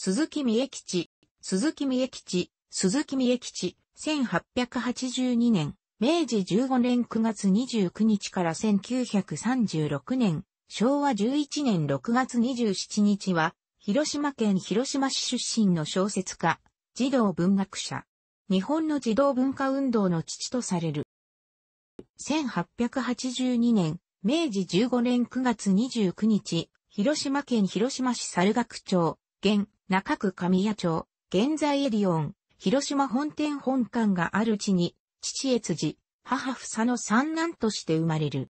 鈴木美恵吉、鈴木美恵吉、鈴木美恵吉、1882年、明治15年9月29日から1936年、昭和11年6月27日は、広島県広島市出身の小説家、児童文学者。日本の児童文化運動の父とされる。1882年、明治15年9月29日、広島県広島市猿学町、現、中区神谷町、現在エディオン、広島本店本館がある地に、父越寺、母房の三男として生まれる。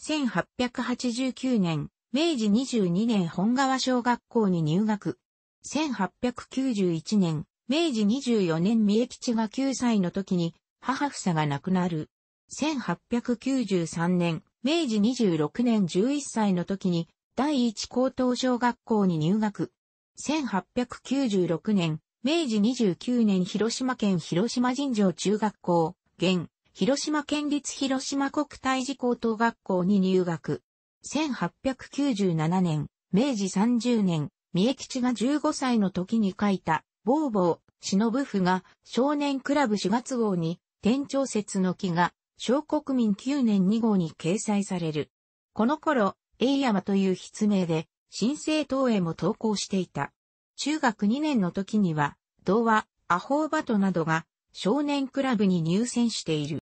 1889年、明治22年本川小学校に入学。1891年、明治24年三重吉が9歳の時に、母房が亡くなる。1893年、明治26年11歳の時に、第一高等小学校に入学。1896年、明治29年広島県広島尋常中学校、現、広島県立広島国体児高等学校に入学。1897年、明治30年、三重吉が15歳の時に書いた、ボーボー、忍夫が少年クラブ4月号に、天長説の木が、小国民9年2号に掲載される。この頃、栄山という筆名で、新生党へも投稿していた。中学2年の時には、童話、アホーバトなどが少年クラブに入選している。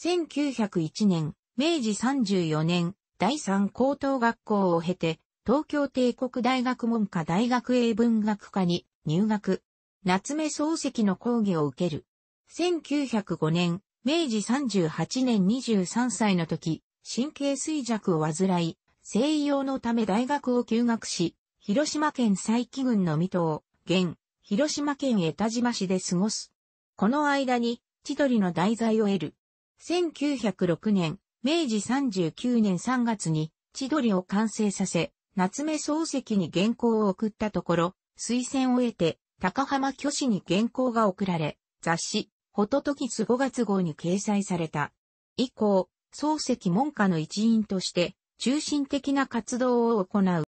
1901年、明治34年、第3高等学校を経て、東京帝国大学文科大学英文学科に入学。夏目漱石の講義を受ける。1905年、明治38年23歳の時、神経衰弱を患い、西洋のため大学を休学し、広島県佐伯郡の水戸、現、広島県江田島市で過ごす。この間に、千鳥の題材を得る。1906年、明治39年3月に、千鳥を完成させ、夏目漱石に原稿を送ったところ、推薦を得て、高浜虚子に原稿が送られ、雑誌、ホトトキス5月号に掲載された。以降、漱石門下の一員として、中心的な活動を行う。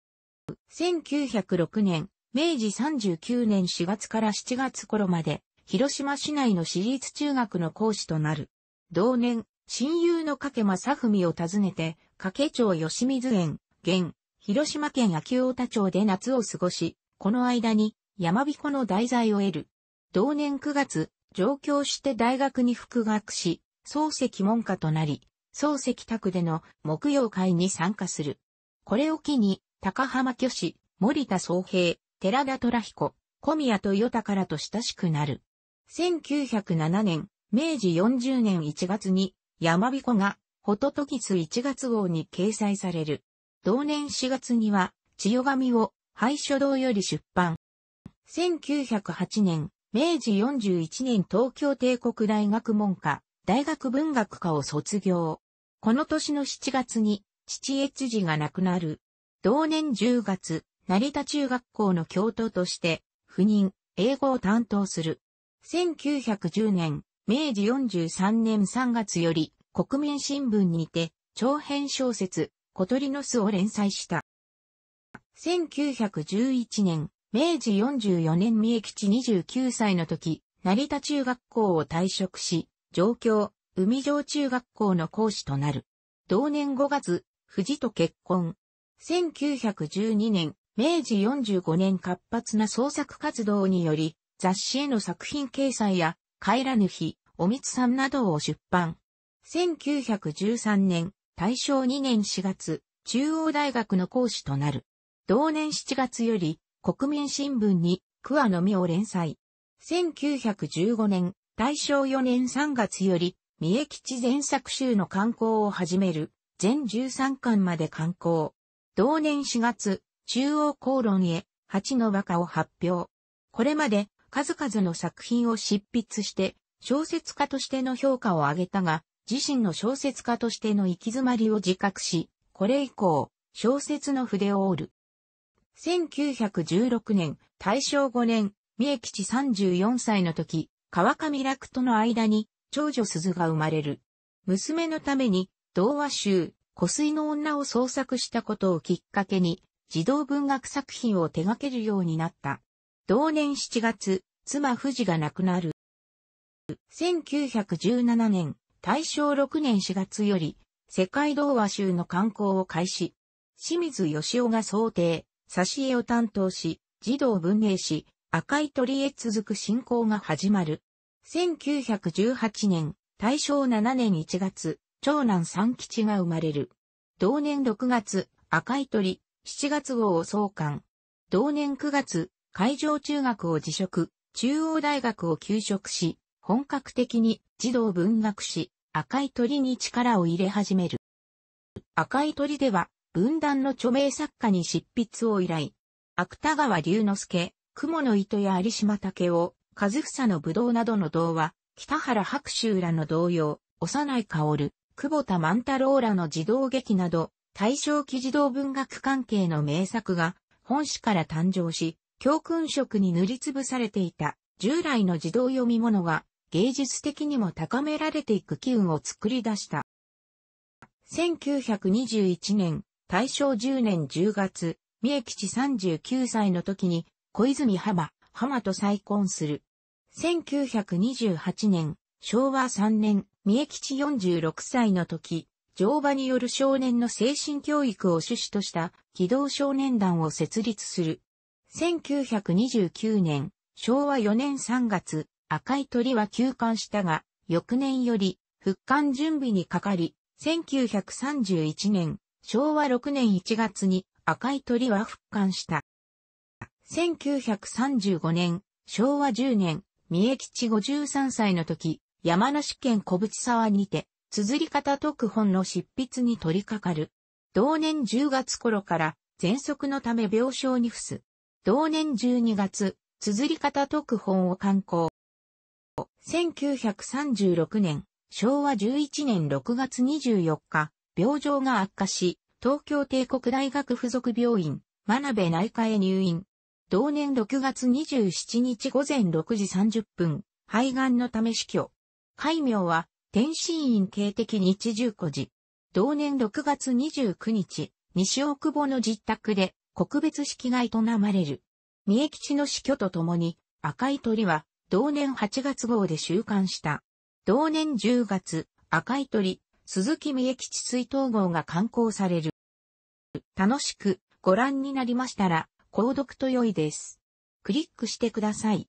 1906年、明治39年4月から7月頃まで、広島市内の私立中学の講師となる。同年、親友の掛正文を訪ねて、掛町吉水園、現、広島県秋大田町で夏を過ごし、この間に、山彦の題材を得る。同年9月、上京して大学に復学し、漱石門下となり、漱石宅での木曜会に参加する。これを機に、高浜虚子、森田宗平、寺田虎彦、小宮と豊からと親しくなる。1907年、明治40年1月に、山彦が、ホトトギス1月号に掲載される。同年4月には、千代紙を、廃書堂より出版。1908年、明治41年東京帝国大学文科、大学文学科を卒業。この年の7月に、父越次が亡くなる。同年10月、成田中学校の教頭として、赴任、英語を担当する。1910年、明治43年3月より、国民新聞にて、長編小説、小鳥の巣を連載した。1911年、明治44年三重吉29歳の時、成田中学校を退職し、上京、海上中学校の講師となる。同年5月、富士と結婚。1912年、明治45年活発な創作活動により、雑誌への作品掲載や、帰らぬ日、おみつさんなどを出版。1913年、大正2年4月、中央大学の講師となる。同年7月より、国民新聞に、桑の実を連載。1915年、大正4年3月より、三重吉前作集の刊行を始める、全13巻まで刊行。同年4月、中央公論へ、八の和歌を発表。これまで、数々の作品を執筆して、小説家としての評価を上げたが、自身の小説家としての行き詰まりを自覚し、これ以降、小説の筆を折る。1916年、大正5年、三重吉34歳の時、川上楽との間に長女鈴が生まれる。娘のために、童話集、湖水の女を創作したことをきっかけに、児童文学作品を手掛けるようになった。同年7月、妻富士が亡くなる。1917年、大正6年4月より、世界童話集の刊行を開始。清水義雄が想定、挿絵を担当し、児童文芸誌、赤い鳥へ続く進行が始まる。1918年、大正7年1月、長男三吉が生まれる。同年6月、赤い鳥、7月号を創刊。同年9月、海上中学を辞職、中央大学を休職し、本格的に児童文学史、赤い鳥に力を入れ始める。赤い鳥では、文壇の著名作家に執筆を依頼。芥川龍之介、雲の糸や有島武を、和房の武道などの童話、北原白秋らの童謡、幼い薫、久保田万太郎らの児童劇など、大正期児童文学関係の名作が、本誌から誕生し、教訓色に塗りつぶされていた、従来の児童読み物が、芸術的にも高められていく機運を作り出した。1921年、大正10年10月、三重吉39歳の時に、小泉浜、浜と再婚する。1928年、昭和3年、三重吉46歳の時、乗馬による少年の精神教育を趣旨とした機動少年団を設立する。1929年、昭和4年3月、赤い鳥は休館したが、翌年より復刊準備にかかり、1931年、昭和6年1月に赤い鳥は復刊した。1935年、昭和10年、三重吉53歳の時、山梨県小淵沢にて、綴り方特本の執筆に取り掛かる。同年10月頃から、喘息のため病床に伏す。同年12月、綴り方特本を刊行。1936年、昭和11年6月24日、病状が悪化し、東京帝国大学附属病院、真鍋内科へ入院。同年6月27日午前6時30分、肺がんのため死去。海名は、天心院警的日中古寺。同年6月29日、西大久保の実宅で、国別式が営まれる。三重吉の死去とともに、赤い鳥は、同年8月号で収刊した。同年10月、赤い鳥、鈴木三重吉水筒号が刊行される。楽しくご覧になりましたら、購読と良いです。クリックしてください。